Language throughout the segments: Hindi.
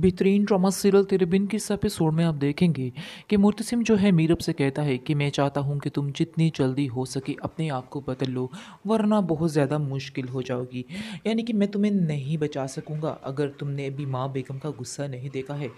बेहतरीन ड्रामा सीरियल तेरे बिन के इस एपिसोड में आप देखेंगे कि मूर्ति सिंह जो है मीरब से कहता है कि मैं चाहता हूँ कि तुम जितनी जल्दी हो सके अपने आप को बदल लो वरना बहुत ज़्यादा मुश्किल हो जाओगी यानी कि मैं तुम्हें नहीं बचा सकूँगा अगर तुमने अभी माँ बेगम का गुस्सा नहीं देखा है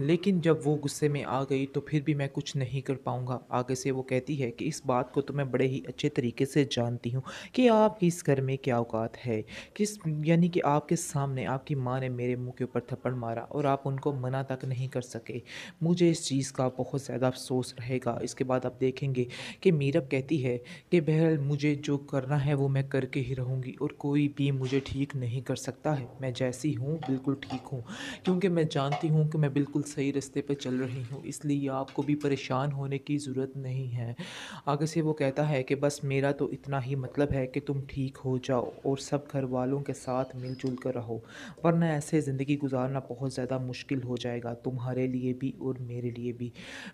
लेकिन जब वो गुस्से में आ गई तो फिर भी मैं कुछ नहीं कर पाऊँगा आगे से वो कहती है कि इस बात को तो मैं बड़े ही अच्छे तरीके से जानती हूँ कि आपके इस घर में क्या औकात है किस यानी कि आपके सामने आपकी माँ ने मेरे मुँह के ऊपर थप्पड़ मारा और आप उनको मना तक नहीं कर सके मुझे इस चीज़ का बहुत ज़्यादा अफसोस रहेगा इसके बाद आप देखेंगे कि मीरब कहती है कि बहरहाल मुझे जो करना है वो मैं करके ही रहूँगी और कोई भी मुझे ठीक नहीं कर सकता है मैं जैसी हूँ बिल्कुल ठीक हूँ क्योंकि मैं जानती हूँ कि मैं बिल्कुल सही रास्ते पर चल रही हूँ इसलिए आपको भी परेशान होने की ज़रूरत नहीं है आगे से वो कहता है कि बस मेरा तो इतना ही मतलब है कि तुम ठीक हो जाओ और सब घर वालों के साथ मिलजुल कर रहो वरना ऐसे ज़िंदगी गुजारना बहुत ज़्यादा ज़्यादा मुश्किल हो जाएगा तुम्हारे लिए भी और मेरे लिए भी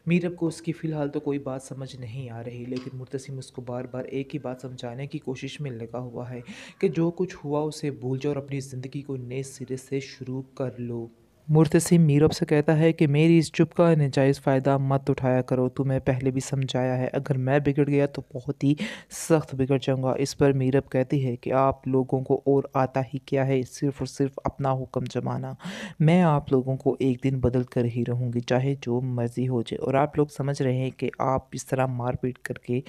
मीरब को उसकी फ़िलहाल तो कोई बात समझ नहीं आ रही लेकिन मुतसिम उसको बार बार एक ही बात समझाने की कोशिश में लगा हुआ है कि जो कुछ हुआ उसे भूल जाओ और अपनी ज़िंदगी को नए सिरे से शुरू कर लो मुर्तसिम मीरब से कहता है कि मेरी इस चुप का नजायज़ फ़ायदा मत उठाया करो तुम्हें पहले भी समझाया है अगर मैं बिगड़ गया तो बहुत ही सख्त बिगड़ जाऊंगा इस पर मीरब कहती है कि आप लोगों को और आता ही क्या है सिर्फ और सिर्फ अपना हुक्म जमाना मैं आप लोगों को एक दिन बदल कर ही रहूँगी चाहे जो मर्ज़ी हो जाए और आप लोग समझ रहे हैं कि आप इस तरह मारपीट करके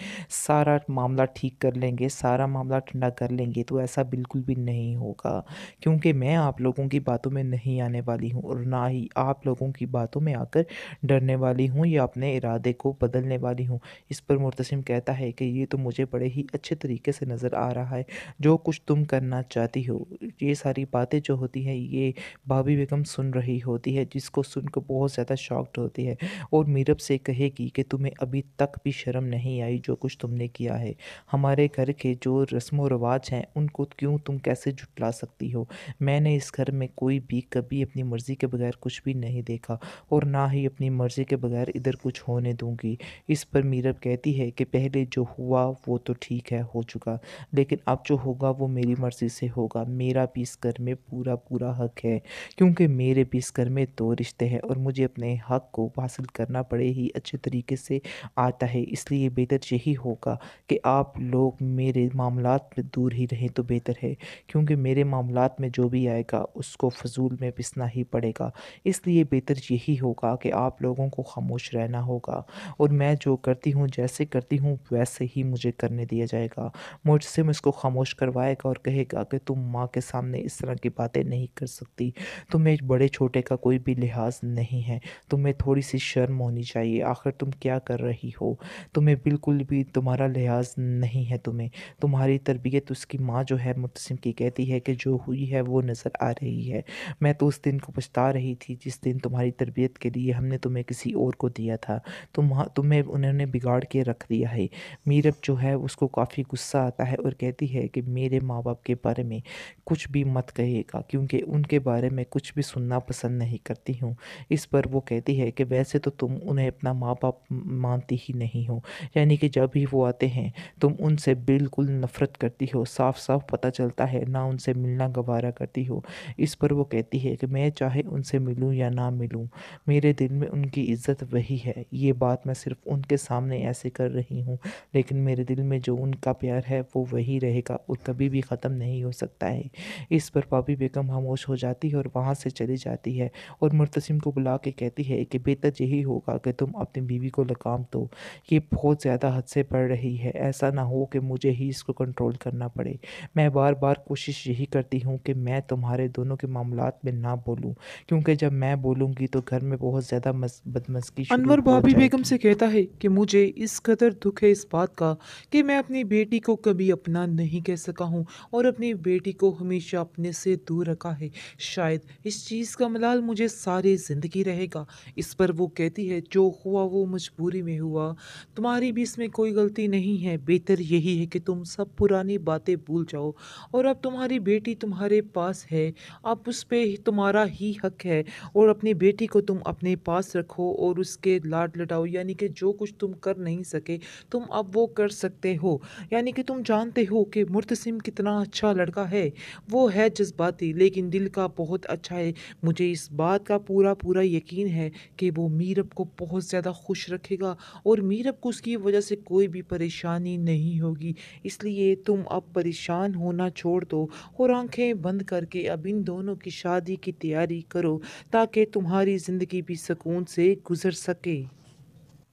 सारा मामला ठीक कर लेंगे सारा मामला ठंडा कर लेंगे तो ऐसा बिल्कुल भी नहीं होगा क्योंकि मैं आप लोगों की बातों में नहीं आने वाली हूँ और ना ही आप लोगों की बातों में आकर डरने वाली हूँ या अपने इरादे को बदलने वाली हूँ इस पर मुतसम कहता है कि ये तो मुझे बड़े ही अच्छे तरीके से नज़र आ रहा है जो कुछ तुम करना चाहती हो ये सारी बातें जो होती हैं ये भाभी बेगम सुन रही होती है जिसको सुनकर बहुत ज़्यादा शॉक्ड होती है और मीरब से कहेगी कि तुम्हें अभी तक भी शर्म नहीं आई जो कुछ तुमने किया है हमारे घर के जो रस्म व रवाज हैं उनको क्यों तुम कैसे जुटला सकती हो मैंने इस घर में कोई भी कभी अपनी मर्ज़ी मर्ज़ी के बगैर कुछ भी नहीं देखा और ना ही अपनी मर्ज़ी के बगैर इधर कुछ होने दूंगी इस पर मीरब कहती है कि पहले जो हुआ वो तो ठीक है हो चुका लेकिन अब जो होगा वो मेरी मर्ज़ी से होगा मेरा भी इस घर में पूरा पूरा हक है क्योंकि मेरे भी इस घर में दो रिश्ते हैं और मुझे अपने हक को हासिल करना बड़े ही अच्छे तरीके से आता है इसलिए बेहतर यही होगा कि आप लोग मेरे मामला में दूर ही रहें तो बेहतर है क्योंकि मेरे मामला में जो भी आएगा उसको फजूल में पिसना ही पड़ेगा पड़ेगा इसलिए बेहतर यही होगा कि आप लोगों को खामोश रहना होगा और मैं जो करती हूँ जैसे करती हूँ वैसे ही मुझे करने दिया जाएगा मुझसे मुझको खामोश करवाएगा और कहेगा कि तुम माँ के सामने इस तरह की बातें नहीं कर सकती तुम्हें बड़े छोटे का कोई भी लिहाज नहीं है तुम्हें थोड़ी सी शर्म होनी चाहिए आखिर तुम क्या कर रही हो तुम्हें बिल्कुल भी तुम्हारा लिहाज नहीं है तुम्हें तुम्हारी तरबियत उसकी माँ जो है मुतसिम की कहती है कि जो हुई है वो नज़र आ रही है मैं तो उस दिन को पछता पछता रही थी जिस दिन तुम्हारी तरबियत के लिए हमने तुम्हें किसी और को दिया था तुम तुम्हें उन्होंने बिगाड़ के रख दिया है मीरब जो है उसको काफ़ी गुस्सा आता है और कहती है कि मेरे माँ बाप के बारे में कुछ भी मत कहिएगा क्योंकि उनके बारे में कुछ भी सुनना पसंद नहीं करती हूँ इस पर वो कहती है कि वैसे तो तुम उन्हें अपना माँ बाप मानती ही नहीं हो यानी कि जब भी वो आते हैं तुम उनसे बिल्कुल नफ़रत करती हो साफ साफ पता चलता है ना उनसे मिलना गवारा करती हो इस पर वो कहती है कि मैं चाहे उनसे मिलूं या ना मिलूं मेरे दिल में उनकी इज़्ज़त वही है ये बात मैं सिर्फ उनके सामने ऐसे कर रही हूँ लेकिन मेरे दिल में जो उनका प्यार है वो वही रहेगा और कभी भी ख़त्म नहीं हो सकता है इस पर पापी बेगम खामोश हो जाती है और वहाँ से चली जाती है और मुर्तसिम को बुला के कहती है कि बेहतर यही होगा कि तुम अपनी बीवी को लगाम दो ये बहुत ज़्यादा हद से पड़ रही है ऐसा ना हो कि मुझे ही इसको कंट्रोल करना पड़े मैं बार बार कोशिश यही करती हूँ कि मैं तुम्हारे दोनों के मामला में ना बोलूँ क्योंकि जब मैं बोलूँगी तो घर में बहुत ज़्यादा बदमस्की अनवर भाभी बेगम से कहता है कि मुझे इस कदर दुख है इस बात का कि मैं अपनी बेटी को कभी अपना नहीं कह सका हूँ और अपनी बेटी को हमेशा अपने से दूर रखा है शायद इस चीज़ का मलाल मुझे सारी ज़िंदगी रहेगा इस पर वो कहती है जो हुआ वो मजबूरी में हुआ तुम्हारी भी इसमें कोई गलती नहीं है बेहतर यही है कि तुम सब पुरानी बातें भूल जाओ और अब तुम्हारी बेटी तुम्हारे पास है अब उस पर तुम्हारा ही हक है और अपनी बेटी को तुम अपने पास रखो और उसके लाड लटाओ यानी कि जो कुछ तुम कर नहीं सके तुम अब वो कर सकते हो यानी कि तुम जानते हो कि मुर्तसिम कितना अच्छा लड़का है वो है जज्बाती लेकिन दिल का बहुत अच्छा है मुझे इस बात का पूरा पूरा यकीन है कि वो मीरब को बहुत ज़्यादा खुश रखेगा और मीरब को उसकी वजह से कोई भी परेशानी नहीं होगी इसलिए तुम अब परेशान होना छोड़ दो और आंखें बंद करके अब इन दोनों की शादी की तैयारी करो ताकि तुम्हारी ज़िंदगी भी सुकून से गुजर सके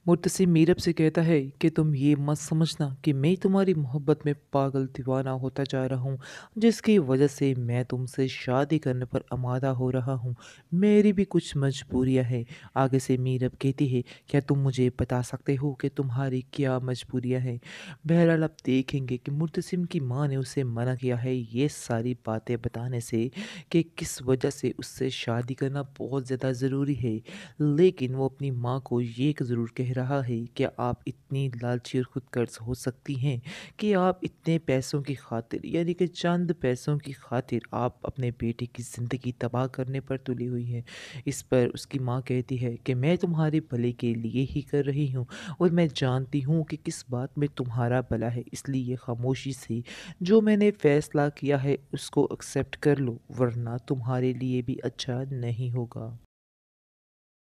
मुतसिम मीरब से कहता है कि तुम ये मत समझना कि मैं तुम्हारी मोहब्बत में पागल दीवाना होता जा रहा हूँ जिसकी वजह से मैं तुमसे शादी करने पर आमादा हो रहा हूँ मेरी भी कुछ मजबूरियाँ हैं आगे से मीरब कहती है क्या तुम मुझे बता सकते हो कि तुम्हारी क्या मजबूरियाँ हैं बहरहाल आप देखेंगे कि मुतसिम की माँ ने उसे मना किया है ये सारी बातें बताने से कि किस वजह से उससे शादी करना बहुत ज़्यादा ज़रूरी है लेकिन वो अपनी माँ को ये ज़रूर कह रहा है क्या आप इतनी लालची और खुदकर्ज हो सकती हैं कि आप इतने पैसों की खातिर यानी कि चंद पैसों की खातिर आप अपने बेटे की ज़िंदगी तबाह करने पर तुली हुई हैं इस पर उसकी माँ कहती है कि मैं तुम्हारे भले के लिए ही कर रही हूँ और मैं जानती हूँ कि किस बात में तुम्हारा भला है इसलिए खामोशी से जो मैंने फ़ैसला किया है उसको एक्सेप्ट कर लो वरना तुम्हारे लिए भी अच्छा नहीं होगा